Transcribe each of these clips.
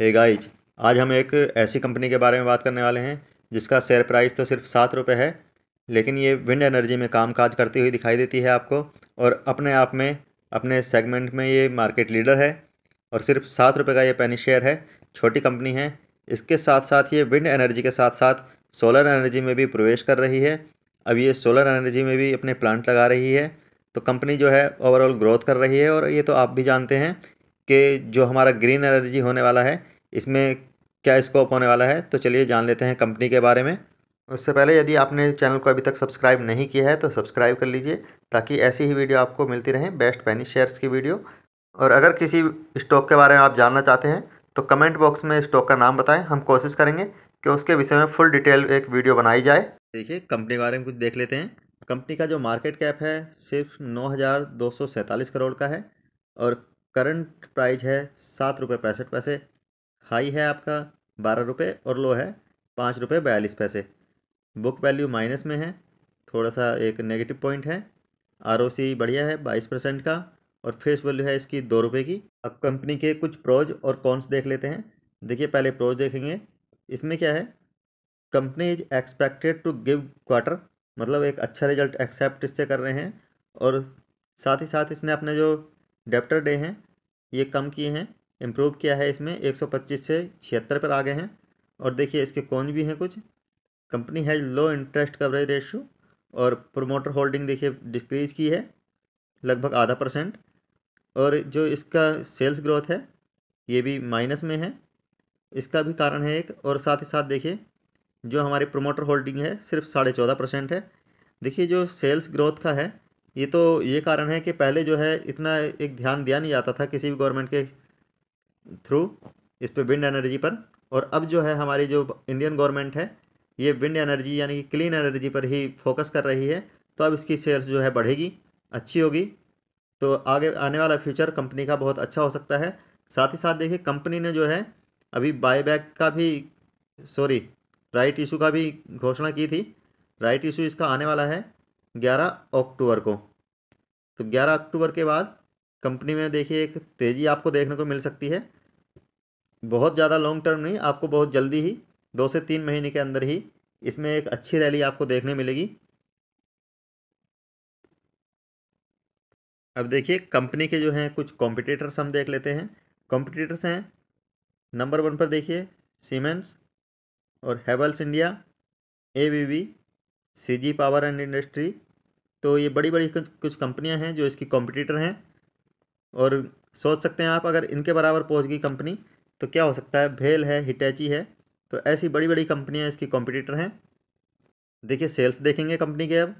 hey guys आज हम एक ऐसी कंपनी के बारे में बात करने वाले हैं जिसका शेयर प्राइस तो सिर्फ सात रुपये है लेकिन ये विंड एनर्जी में काम काज करती हुई दिखाई देती है आपको और अपने आप में अपने सेगमेंट में ये मार्केट लीडर है और सिर्फ सात रुपये का ये पैनी शेयर है छोटी कंपनी है इसके साथ साथ ये विंड एनर्जी के साथ साथ सोलर एनर्जी में भी प्रवेश कर रही है अब ये सोलर एनर्जी में भी अपने प्लांट लगा रही है तो कंपनी जो है ओवरऑल ग्रोथ कर रही है और ये तो आप भी जानते हैं के जो हमारा ग्रीन एनर्जी होने वाला है इसमें क्या स्कोप होने वाला है तो चलिए जान लेते हैं कंपनी के बारे में उससे पहले यदि आपने चैनल को अभी तक सब्सक्राइब नहीं किया है तो सब्सक्राइब कर लीजिए ताकि ऐसी ही वीडियो आपको मिलती रहें बेस्ट पैनी शेयर्स की वीडियो और अगर किसी स्टॉक के बारे में आप जानना चाहते हैं तो कमेंट बॉक्स में स्टॉक का नाम बताएं हम कोशिश करेंगे कि उसके विषय में फुल डिटेल एक वीडियो बनाई जाए देखिए कंपनी के बारे में कुछ देख लेते हैं कंपनी का जो मार्केट कैप है सिर्फ नौ करोड़ का है और करंट प्राइस है सात रुपये पैंसठ पैसे हाई है आपका बारह रुपये और लो है पाँच रुपये बयालीस पैसे बुक वैल्यू माइनस में है थोड़ा सा एक नेगेटिव पॉइंट है आर बढ़िया है बाईस परसेंट का और फेस वैल्यू है इसकी दो रुपये की अब कंपनी के कुछ प्रोज और कॉन्स देख लेते हैं देखिए पहले प्रोज देखेंगे इसमें क्या है company is expected to give quarter मतलब एक अच्छा रिजल्ट एक्सेप्ट इससे कर रहे हैं और साथ ही साथ इसने अपने जो डेप्टर डे हैं ये कम किए हैं इम्प्रूव किया है इसमें 125 से छिहत्तर पर आ गए हैं और देखिए इसके कौन भी हैं कुछ company has low interest coverage ratio और प्रोमोटर होल्डिंग देखिए डिक्रीज की है लगभग आधा परसेंट और जो इसका सेल्स ग्रोथ है ये भी माइनस में है इसका भी कारण है एक और साथ ही साथ देखिए जो हमारी प्रोमोटर होल्डिंग है सिर्फ साढ़े चौदह परसेंट है देखिए जो सेल्स ग्रोथ का है ये तो ये कारण है कि पहले जो है इतना एक ध्यान दिया नहीं जाता था किसी भी गवर्नमेंट के थ्रू इस पर विंड एनर्जी पर और अब जो है हमारी जो इंडियन गवर्नमेंट है ये विंड एनर्जी यानी कि क्लीन एनर्जी पर ही फोकस कर रही है तो अब इसकी सेल्स जो है बढ़ेगी अच्छी होगी तो आगे आने वाला फ्यूचर कंपनी का बहुत अच्छा हो सकता है साथ ही साथ देखिए कंपनी ने जो है अभी बायबैक का भी सॉरी राइट इशू का भी घोषणा की थी राइट इशू इसका आने वाला है ग्यारह अक्टूबर को तो ग्यारह अक्टूबर के बाद कंपनी में देखिए एक तेज़ी आपको देखने को मिल सकती है बहुत ज़्यादा लॉन्ग टर्म नहीं आपको बहुत जल्दी ही दो से तीन महीने के अंदर ही इसमें एक अच्छी रैली आपको देखने मिलेगी अब देखिए कंपनी के जो हैं कुछ कॉम्पिटिटर्स हम देख लेते हैं कॉम्पिटिटर्स हैं नंबर वन पर देखिए सीमेंस और Havells India A B B C G power and industry तो ये बड़ी बड़ी कुछ कंपनियां हैं जो इसकी कॉम्पिटिटर हैं और सोच सकते हैं आप अगर इनके बराबर पहुँच गई कंपनी तो क्या हो सकता है भेल है हिटैची है तो ऐसी बड़ी बड़ी कंपनियाँ इसकी कॉम्पिटिटर हैं देखिए सेल्स देखेंगे कंपनी के अब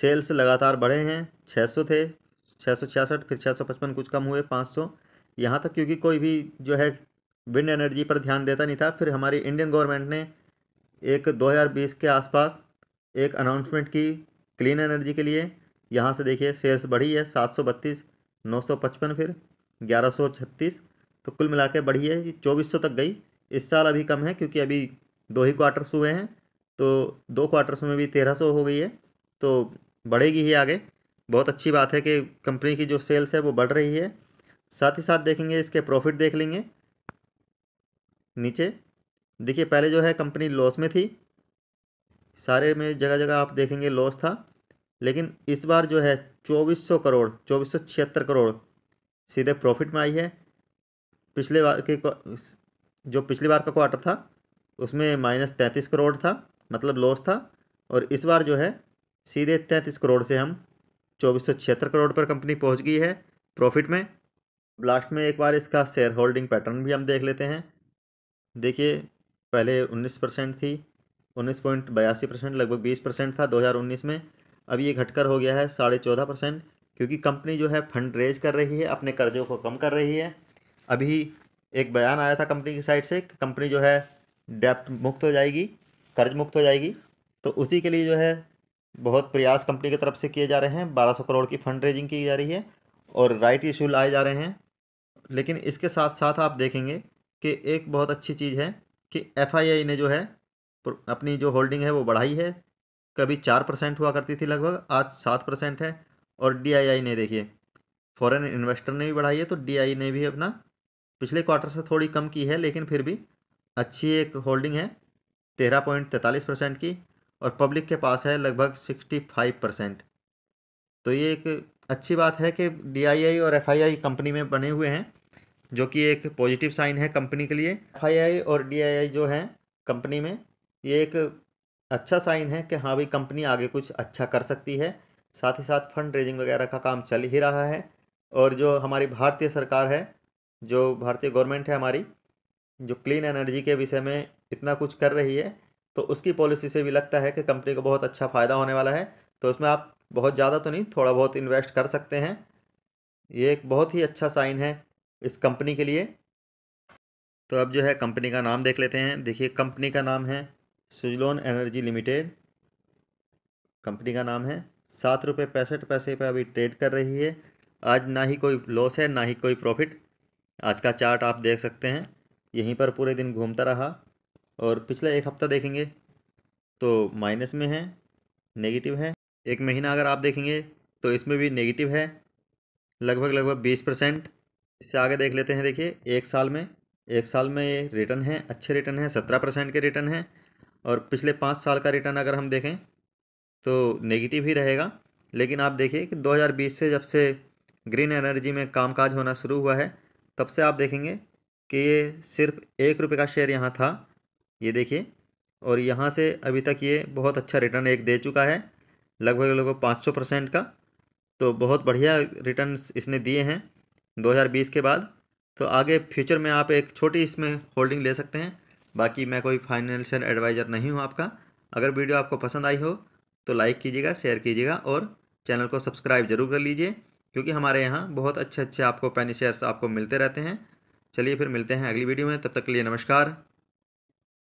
सेल्स लगातार बढ़े हैं सौ थे छः फिर पचपन कुछ कम हुए पाँच सौ यहाँ तक क्योंकि कोई भी जो है विंड एनर्जी पर ध्यान देता नहीं था फिर हमारी इंडियन गवर्नमेंट ने एक 2020 के आसपास एक अनाउंसमेंट की क्लीन एनर्जी के लिए यहाँ से देखिए शेयर्स बढ़ी है सात सौ बत्तीस नौ सौ पचपन फिर ग्यारह सौ छत्तीस तो कुल मिला के बढ़ी है चौबीस सौ तक गई इस साल अभी कम है क्योंकि अभी दो ही क्वार्टर्स हुए हैं तो दो क्वार्टर्स में भी तेरह सौ हो गई है तो बढ़ेगी ही आगे बहुत अच्छी बात है कि कंपनी की जो सेल्स है वो बढ़ रही है साथ ही साथ देखेंगे इसके प्रॉफिट देख लेंगे नीचे देखिए पहले जो है कंपनी लॉस में थी सारे में जगह जगह आप देखेंगे लॉस था लेकिन इस बार जो है 2400 करोड़ चौबीस करोड़ सीधे प्रॉफिट में आई है पिछले बार के जो पिछली बार का क्वार्टर था उसमें माइनस तैंतीस करोड़ था मतलब लॉस था और इस बार जो है सीधे तैंतीस करोड़ से हम चौबीस करोड़ पर कंपनी पहुंच गई है प्रॉफिट में लास्ट में एक बार इसका शेयर होल्डिंग पैटर्न भी हम देख लेते हैं देखिए पहले 19 परसेंट थी उन्नीस पॉइंट बयासी परसेंट लगभग बीस परसेंट था 2019 में अब ये घटकर हो गया है साढ़े चौदह परसेंट क्योंकि कंपनी जो है फंड रेज कर रही है अपने कर्जों को कम कर रही है अभी एक बयान आया था कंपनी की साइड से कंपनी जो है डेप्ट मुक्त हो जाएगी कर्ज मुक्त हो जाएगी तो उसी के लिए जो है बहुत प्रयास कंपनी की तरफ से किए जा रहे हैं बारह सौ करोड़ की फंड रेजिंग की जा रही है और राइट इशू लाए जा रहे हैं लेकिन इसके साथ साथ आप देखेंगे कि एक बहुत अच्छी चीज़ है कि एफ ने जो है अपनी जो होल्डिंग है वो बढ़ाई है कभी चार परसेंट हुआ करती थी लगभग आज सात परसेंट है और डीआईआई ने देखिए फॉरेन इन्वेस्टर ने भी बढ़ाई है तो डीआई ने भी अपना पिछले क्वार्टर से थोड़ी कम की है लेकिन फिर भी अच्छी एक होल्डिंग है तेरह पॉइंट तैंतालीस परसेंट की और पब्लिक के पास है लगभग सिक्सटी फाइव परसेंट तो ये एक अच्छी बात है कि डी और एफ कंपनी में बने हुए हैं जो कि एक पॉजिटिव साइन है कंपनी के लिए एफ और डी जो हैं कंपनी में ये एक अच्छा साइन है कि हाँ भाई कंपनी आगे कुछ अच्छा कर सकती है साथ ही साथ फंड रेजिंग वगैरह का काम चल ही रहा है और जो हमारी भारतीय सरकार है जो भारतीय गवर्नमेंट है हमारी जो क्लीन एनर्जी के विषय में इतना कुछ कर रही है तो उसकी पॉलिसी से भी लगता है कि कंपनी को बहुत अच्छा फ़ायदा होने वाला है तो उसमें आप बहुत ज़्यादा तो नहीं थोड़ा बहुत इन्वेस्ट कर सकते हैं ये एक बहुत ही अच्छा साइन है इस कंपनी के लिए तो अब जो है कंपनी का नाम देख लेते हैं देखिए कंपनी का नाम है सुजलोन एनर्जी लिमिटेड कंपनी का नाम है सात रुपये पैंसठ पैसे पर अभी ट्रेड कर रही है आज ना ही कोई लॉस है ना ही कोई प्रॉफिट आज का चार्ट आप देख सकते हैं यहीं पर पूरे दिन घूमता रहा और पिछला एक हफ्ता देखेंगे तो माइनस में है नेगेटिव है एक महीना अगर आप देखेंगे तो इसमें भी नेगेटिव है लगभग लगभग बीस परसेंट इससे आगे देख लेते हैं देखिए एक साल में एक साल में ये रिटर्न है अच्छे रिटर्न है सत्रह परसेंट के रिटर्न हैं और पिछले पाँच साल का रिटर्न अगर हम देखें तो नेगेटिव ही रहेगा लेकिन आप देखिए कि 2020 से जब से ग्रीन एनर्जी में कामकाज होना शुरू हुआ है तब से आप देखेंगे कि ये सिर्फ एक रुपये का शेयर यहाँ था ये देखिए और यहाँ से अभी तक ये बहुत अच्छा रिटर्न एक दे चुका है लगभग लगभग पाँच सौ परसेंट का तो बहुत बढ़िया रिटर्न इसने दिए हैं 2020 के बाद तो आगे फ्यूचर में आप एक छोटी इसमें होल्डिंग ले सकते हैं बाकी मैं कोई फाइनेंशियल एडवाइज़र नहीं हूँ आपका अगर वीडियो आपको पसंद आई हो तो लाइक कीजिएगा शेयर कीजिएगा और चैनल को सब्सक्राइब जरूर कर लीजिए क्योंकि हमारे यहाँ बहुत अच्छे अच्छे आपको पेनी शेयर्स आपको मिलते रहते हैं चलिए फिर मिलते हैं अगली वीडियो में तब तक के लिए नमस्कार